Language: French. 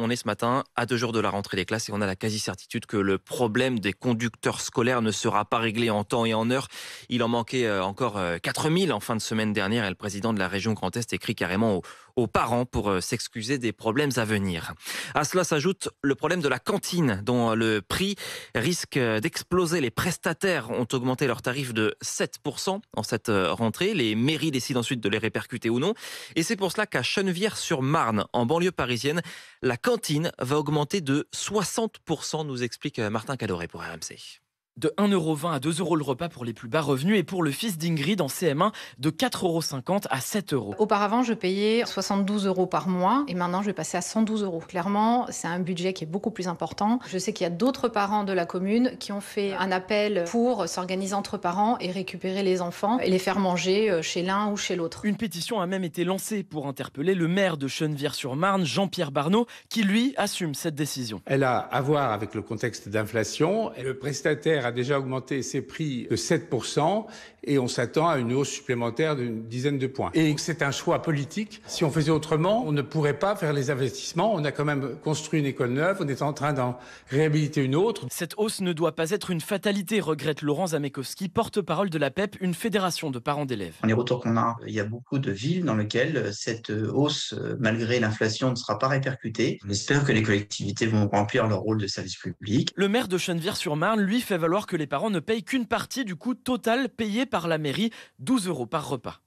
on est ce matin à deux jours de la rentrée des classes et on a la quasi-certitude que le problème des conducteurs scolaires ne sera pas réglé en temps et en heure. Il en manquait euh, encore 4000 euh, en fin de semaine dernière et le président de la région Grand Est écrit carrément au, aux parents pour euh, s'excuser des problèmes à venir. À cela s'ajoute le problème de la cantine dont euh, le prix risque euh, d'exploser. Les prestataires ont augmenté leur tarif de 7% en cette rentrée. Les mairies décident ensuite de les répercuter ou non. Et c'est pour cela qu'à chenevières sur marne en banlieue parisienne, la cantine va augmenter de 60%, nous explique Martin Cadoret pour RMC de 1,20€ à 2€ le repas pour les plus bas revenus et pour le fils d'Ingrid en CM1 de 4,50€ à 7€. Auparavant, je payais 72€ par mois et maintenant je vais passer à 112€. Clairement, c'est un budget qui est beaucoup plus important. Je sais qu'il y a d'autres parents de la commune qui ont fait un appel pour s'organiser entre parents et récupérer les enfants et les faire manger euh, chez l'un ou chez l'autre. Une pétition a même été lancée pour interpeller le maire de Chenevière-sur-Marne, Jean-Pierre Barnaud, qui lui assume cette décision. Elle a à voir avec le contexte d'inflation. Le prestataire déjà augmenté ses prix de 7% et on s'attend à une hausse supplémentaire d'une dizaine de points. Et c'est un choix politique. Si on faisait autrement, on ne pourrait pas faire les investissements. On a quand même construit une école neuve, on est en train d'en réhabiliter une autre. Cette hausse ne doit pas être une fatalité, regrette Laurent Zamekowski, porte-parole de la PEP, e une fédération de parents d'élèves. Les retours qu'on a, il y a beaucoup de villes dans lesquelles euh, cette euh, hausse, euh, malgré l'inflation, ne sera pas répercutée. On espère que les collectivités vont remplir leur rôle de service public. Le maire de chennevières sur marne lui, fait valoir alors que les parents ne payent qu'une partie du coût total payé par la mairie, 12 euros par repas.